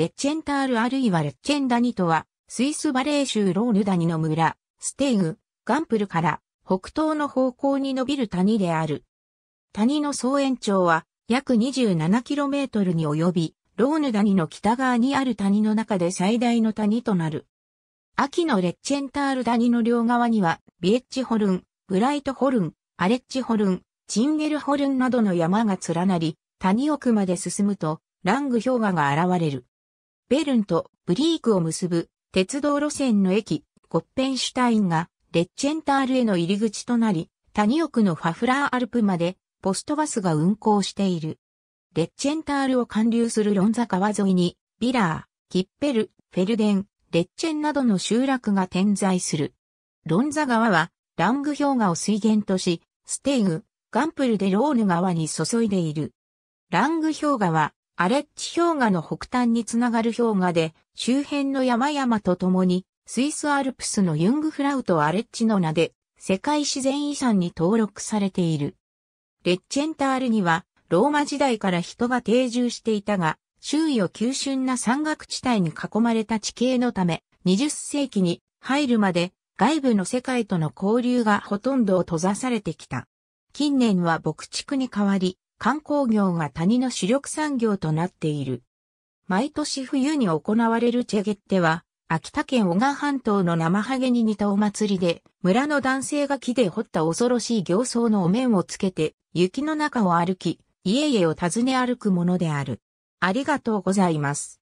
レッチェンタールあるいはレッチェンダニとは、スイスバレー州ローヌダニの村、ステイグ、ガンプルから北東の方向に伸びる谷である。谷の総延長は約 27km に及び、ローヌダニの北側にある谷の中で最大の谷となる。秋のレッチェンタール谷の両側には、ビエッチホルン、ブライトホルン、アレッチホルン、チンゲルホルンなどの山が連なり、谷奥まで進むと、ラング氷河が現れる。ベルンとブリークを結ぶ鉄道路線の駅、ゴッペンシュタインがレッチェンタールへの入り口となり、谷奥のファフラーアルプまでポストバスが運行している。レッチェンタールを貫流するロンザ川沿いに、ビラー、キッペル、フェルデン、レッチェンなどの集落が点在する。ロンザ川は、ラング氷河を水源とし、ステイグ、ガンプルでローヌ川に注いでいる。ラング氷河は、アレッチ氷河の北端につながる氷河で、周辺の山々と共に、スイスアルプスのユングフラウトアレッチの名で、世界自然遺産に登録されている。レッチェンタールには、ローマ時代から人が定住していたが、周囲を急峻な山岳地帯に囲まれた地形のため、20世紀に入るまで外部の世界との交流がほとんど閉ざされてきた。近年は牧畜に変わり、観光業が谷の主力産業となっている。毎年冬に行われるチェゲッテは、秋田県小川半島の生ハゲに似たお祭りで、村の男性が木で掘った恐ろしい行草のお面をつけて、雪の中を歩き、家々を訪ね歩くものである。ありがとうございます。